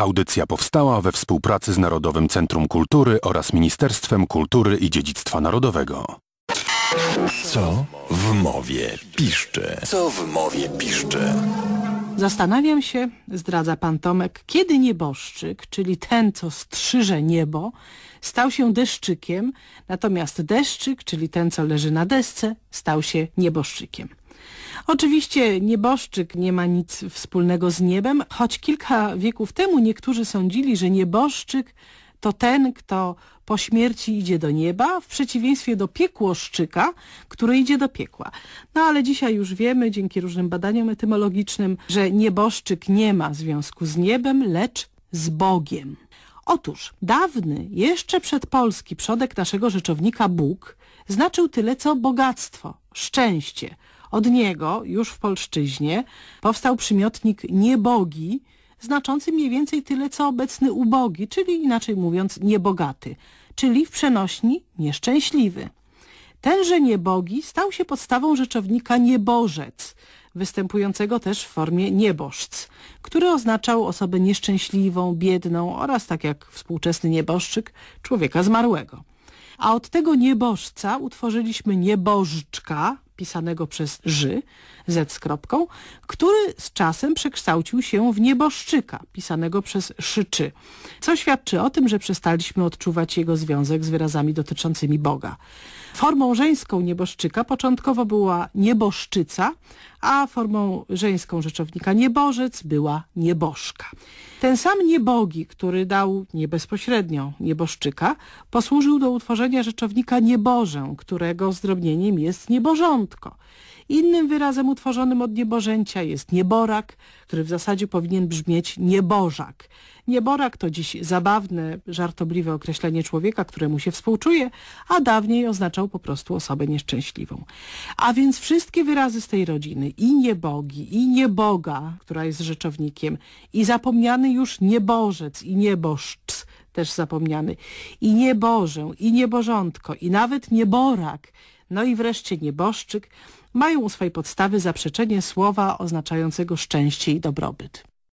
Audycja powstała we współpracy z Narodowym Centrum Kultury oraz Ministerstwem Kultury i Dziedzictwa Narodowego. Co w mowie piszcze? Co w mowie piszcze? Zastanawiam się, zdradza pan Tomek, kiedy nieboszczyk, czyli ten, co strzyże niebo, stał się deszczykiem, natomiast deszczyk, czyli ten, co leży na desce, stał się nieboszczykiem. Oczywiście nieboszczyk nie ma nic wspólnego z niebem, choć kilka wieków temu niektórzy sądzili, że nieboszczyk to ten, kto po śmierci idzie do nieba, w przeciwieństwie do piekłoszczyka, który idzie do piekła. No ale dzisiaj już wiemy, dzięki różnym badaniom etymologicznym, że nieboszczyk nie ma związku z niebem, lecz z Bogiem. Otóż dawny, jeszcze przedpolski przodek naszego rzeczownika Bóg znaczył tyle co bogactwo, szczęście, od niego, już w polszczyźnie, powstał przymiotnik niebogi, znaczący mniej więcej tyle, co obecny ubogi, czyli inaczej mówiąc niebogaty, czyli w przenośni nieszczęśliwy. Tenże niebogi stał się podstawą rzeczownika niebożec, występującego też w formie nieboszc, który oznaczał osobę nieszczęśliwą, biedną oraz, tak jak współczesny nieboszczyk, człowieka zmarłego. A od tego nieboszca utworzyliśmy niebożczka, pisanego przez Ży, Z kropką, który z czasem przekształcił się w nieboszczyka, pisanego przez Szyczy, co świadczy o tym, że przestaliśmy odczuwać jego związek z wyrazami dotyczącymi Boga. Formą żeńską nieboszczyka początkowo była nieboszczyca, a formą żeńską rzeczownika niebożec była niebożka. Ten sam niebogi, który dał nie bezpośrednio nieboszczyka, posłużył do utworzenia rzeczownika niebożę, którego zdrobnieniem jest nieborządko. Innym wyrazem utworzonym od niebożęcia jest nieborak, który w zasadzie powinien brzmieć niebożak. Nieborak to dziś zabawne, żartobliwe określenie człowieka, któremu się współczuje, a dawniej oznaczał po prostu osobę nieszczęśliwą. A więc wszystkie wyrazy z tej rodziny, i niebogi, i nieboga, która jest rzeczownikiem, i zapomniany już niebożec i nieboszcz, też zapomniany, i niebożę, i nieborządko, i nawet nieborak, no i wreszcie nieboszczyk, mają u swojej podstawy zaprzeczenie słowa oznaczającego szczęście i dobrobyt.